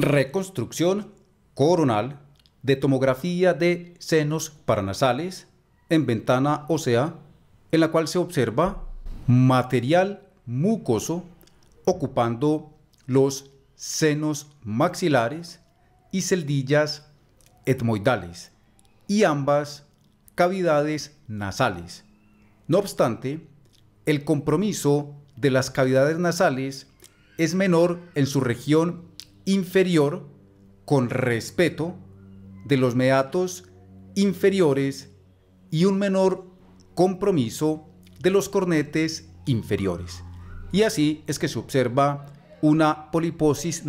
Reconstrucción coronal de tomografía de senos paranasales en ventana ósea, en la cual se observa material mucoso ocupando los senos maxilares y celdillas etmoidales y ambas cavidades nasales. No obstante, el compromiso de las cavidades nasales es menor en su región inferior con respeto de los meatos inferiores y un menor compromiso de los cornetes inferiores. Y así es que se observa una poliposis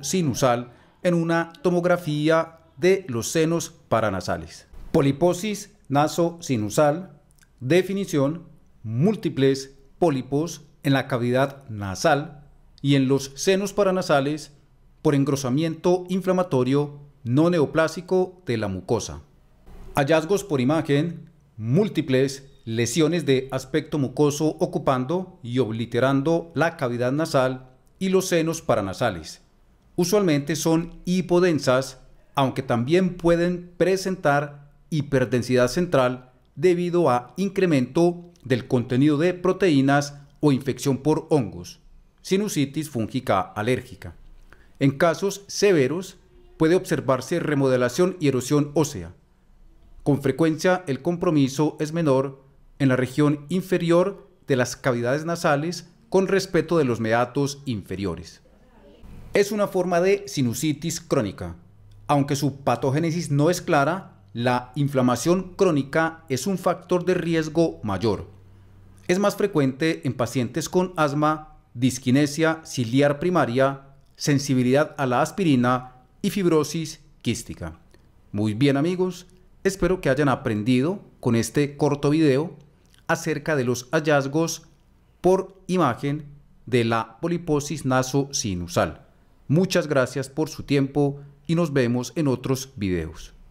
sinusal en una tomografía de los senos paranasales. Poliposis naso sinusal definición, múltiples pólipos en la cavidad nasal y en los senos paranasales por engrosamiento inflamatorio no neoplásico de la mucosa. Hallazgos por imagen, múltiples lesiones de aspecto mucoso ocupando y obliterando la cavidad nasal y los senos paranasales. Usualmente son hipodensas, aunque también pueden presentar hiperdensidad central debido a incremento del contenido de proteínas o infección por hongos, sinusitis fúngica alérgica. En casos severos puede observarse remodelación y erosión ósea. Con frecuencia el compromiso es menor en la región inferior de las cavidades nasales con respecto de los meatos inferiores. Es una forma de sinusitis crónica. Aunque su patogénesis no es clara, la inflamación crónica es un factor de riesgo mayor. Es más frecuente en pacientes con asma, disquinesia ciliar primaria sensibilidad a la aspirina y fibrosis quística. Muy bien amigos, espero que hayan aprendido con este corto video acerca de los hallazgos por imagen de la poliposis nasosinusal. Muchas gracias por su tiempo y nos vemos en otros videos.